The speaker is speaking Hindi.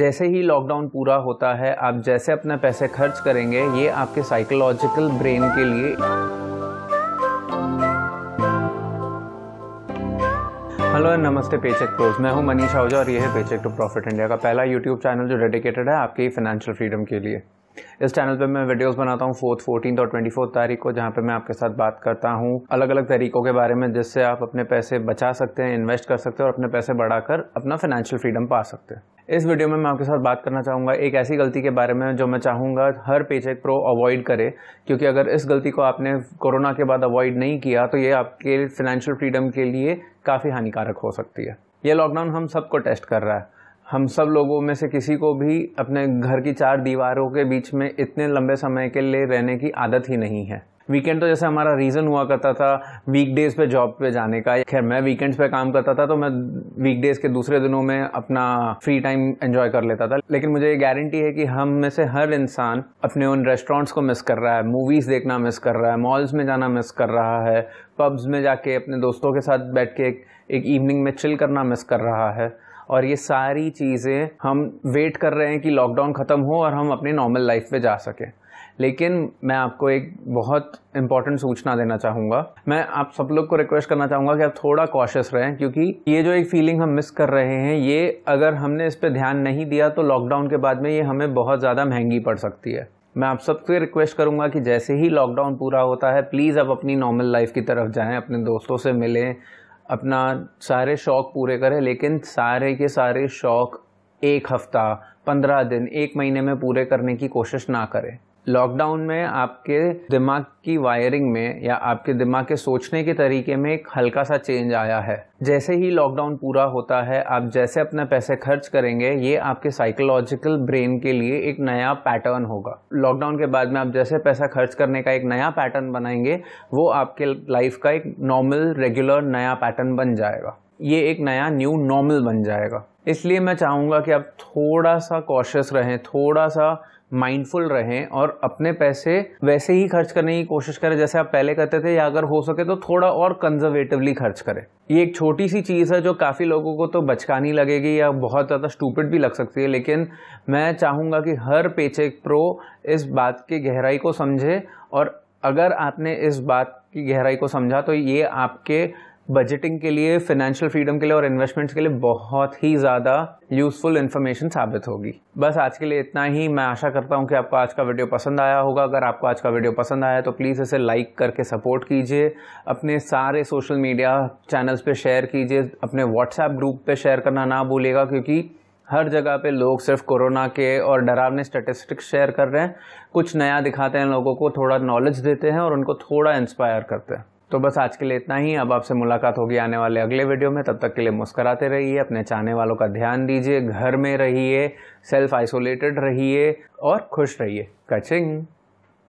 जैसे ही लॉकडाउन पूरा होता है आप जैसे अपने पैसे खर्च करेंगे ये आपके साइकोलॉजिकल ब्रेन के लिए हेलो एंड नमस्ते पेचेक प्रोज मैं हूं मनीष आहूजा और ये है पेचेक टू प्रॉफिट इंडिया का पहला यूट्यूब चैनल जो डेडिकेटेड है आपकी फाइनेंशियल फ्रीडम के लिए इस चैनल पे मैं वीडियोस बनाता हूँ फोर्थ फोर्टीन और ट्वेंटी फोर्थ तारीख को जहाँ पे मैं आपके साथ बात करता हूँ अलग अलग तरीकों के बारे में जिससे आप अपने पैसे बचा सकते हैं इन्वेस्ट कर सकते हैं और अपने पैसे बढ़ाकर अपना फाइनेंशियल फ्रीडम पा सकते हैं इस वीडियो में मैं आपके साथ बात करना चाहूँगा एक ऐसी गलती के बारे में जो मैं चाहूँगा हर पेचेक प्रो अवॉइड करे क्योंकि अगर इस गलती को आपने कोरोना के बाद अवॉइड नहीं किया तो ये आपके फिनेंशियल फ्रीडम के लिए काफ़ी हानिकारक हो सकती है ये लॉकडाउन हम सबको टेस्ट कर रहा है हम सब लोगों में से किसी को भी अपने घर की चार दीवारों के बीच में इतने लंबे समय के लिए रहने की आदत ही नहीं है वीकेंड तो जैसे हमारा रीज़न हुआ करता था वीकडेज़ पे जॉब पे जाने का खैर मैं वीकेंड्स पे काम करता था तो मैं वीकडेज़ के दूसरे दिनों में अपना फ्री टाइम एंजॉय कर लेता था लेकिन मुझे ये गारंटी है कि हम में से हर इंसान अपने उन रेस्टोरेंट्स को मिस कर रहा है मूवीज़ देखना मिस कर रहा है मॉल्स में जाना मिस कर रहा है पब्स में जाके अपने दोस्तों के साथ बैठ के एक, एक इवनिंग में चिल करना मिस कर रहा है और ये सारी चीज़ें हम वेट कर रहे हैं कि लॉकडाउन ख़त्म हो और हम अपने नॉर्मल लाइफ पे जा सकें लेकिन मैं आपको एक बहुत इंपॉर्टेंट सूचना देना चाहूँगा मैं आप सब लोग को रिक्वेस्ट करना चाहूँगा कि आप थोड़ा कॉशियस रहें क्योंकि ये जो एक फीलिंग हम मिस कर रहे हैं ये अगर हमने इस पर ध्यान नहीं दिया तो लॉकडाउन के बाद में ये हमें बहुत ज़्यादा महंगी पड़ सकती है मैं आप सबसे रिक्वेस्ट करूंगा कि जैसे ही लॉकडाउन पूरा होता है प्लीज़ आप अपनी नॉर्मल लाइफ की तरफ जाएं अपने दोस्तों से मिलें अपना सारे शौक पूरे करे लेकिन सारे के सारे शौक एक हफ्ता पंद्रह दिन एक महीने में पूरे करने की कोशिश ना करें लॉकडाउन में आपके दिमाग की वायरिंग में या आपके दिमाग के सोचने के तरीके में एक हल्का सा चेंज आया है जैसे ही लॉकडाउन पूरा होता है आप जैसे अपने पैसे खर्च करेंगे ये आपके साइकोलॉजिकल ब्रेन के लिए एक नया पैटर्न होगा लॉकडाउन के बाद में आप जैसे पैसा खर्च करने का एक नया पैटर्न बनाएंगे वो आपके लाइफ का एक नॉर्मल रेगुलर नया पैटर्न बन जाएगा ये एक नया न्यू नॉर्मल बन जाएगा इसलिए मैं चाहूँगा कि आप थोड़ा सा कॉशियस रहें थोड़ा सा माइंडफुल रहें और अपने पैसे वैसे ही खर्च करने की कोशिश करें जैसे आप पहले करते थे या अगर हो सके तो थोड़ा और कंजर्वेटिवली खर्च करें ये एक छोटी सी चीज़ है जो काफ़ी लोगों को तो बचकानी लगेगी या बहुत ज़्यादा स्टूपिड भी लग सकती है लेकिन मैं चाहूँगा कि हर पेचेक प्रो इस बात की गहराई को समझे और अगर आपने इस बात की गहराई को समझा तो ये आपके बजटिंग के लिए फिनेंशियल फ्रीडम के लिए और इन्वेस्टमेंट्स के लिए बहुत ही ज़्यादा यूज़फुल इन्फॉर्मेशन साबित होगी बस आज के लिए इतना ही मैं आशा करता हूँ कि आपको आज का वीडियो पसंद आया होगा अगर आपको आज का वीडियो पसंद आया तो प्लीज़ इसे लाइक करके सपोर्ट कीजिए अपने सारे सोशल मीडिया चैनल्स पर शेयर कीजिए अपने व्हाट्सएप ग्रुप पर शेयर करना ना भूलेगा क्योंकि हर जगह पे लोग सिर्फ कोरोना के और डरावने स्टेटिस्टिक्स शेयर कर रहे हैं कुछ नया दिखाते हैं लोगों को थोड़ा नॉलेज देते हैं और उनको थोड़ा इंस्पायर करते हैं तो बस आज के लिए इतना ही अब आपसे मुलाकात होगी आने वाले अगले वीडियो में तब तक के लिए मुस्कराते रहिए अपने चाहने वालों का ध्यान दीजिए घर में रहिए सेल्फ आइसोलेटेड रहिए और खुश रहिए कचिंग